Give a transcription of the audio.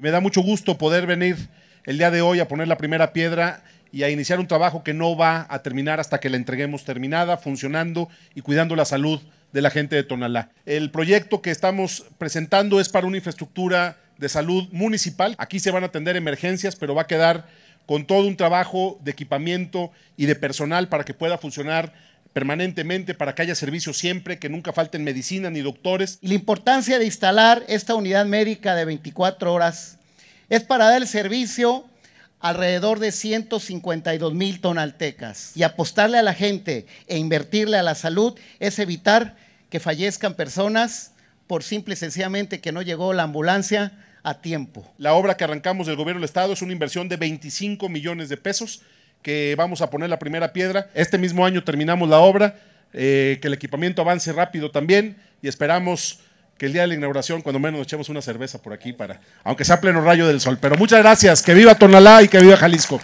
Me da mucho gusto poder venir el día de hoy a poner la primera piedra y a iniciar un trabajo que no va a terminar hasta que la entreguemos terminada, funcionando y cuidando la salud de la gente de Tonalá. El proyecto que estamos presentando es para una infraestructura de salud municipal. Aquí se van a atender emergencias, pero va a quedar con todo un trabajo de equipamiento y de personal para que pueda funcionar permanentemente para que haya servicio siempre, que nunca falten medicina ni doctores. la importancia de instalar esta unidad médica de 24 horas es para dar el servicio alrededor de 152 mil tonaltecas. Y apostarle a la gente e invertirle a la salud es evitar que fallezcan personas por simple y sencillamente que no llegó la ambulancia a tiempo. La obra que arrancamos del gobierno del Estado es una inversión de 25 millones de pesos que vamos a poner la primera piedra. Este mismo año terminamos la obra, eh, que el equipamiento avance rápido también y esperamos que el día de la inauguración, cuando menos, echemos una cerveza por aquí para, aunque sea pleno rayo del sol. Pero muchas gracias, que viva Tonalá y que viva Jalisco.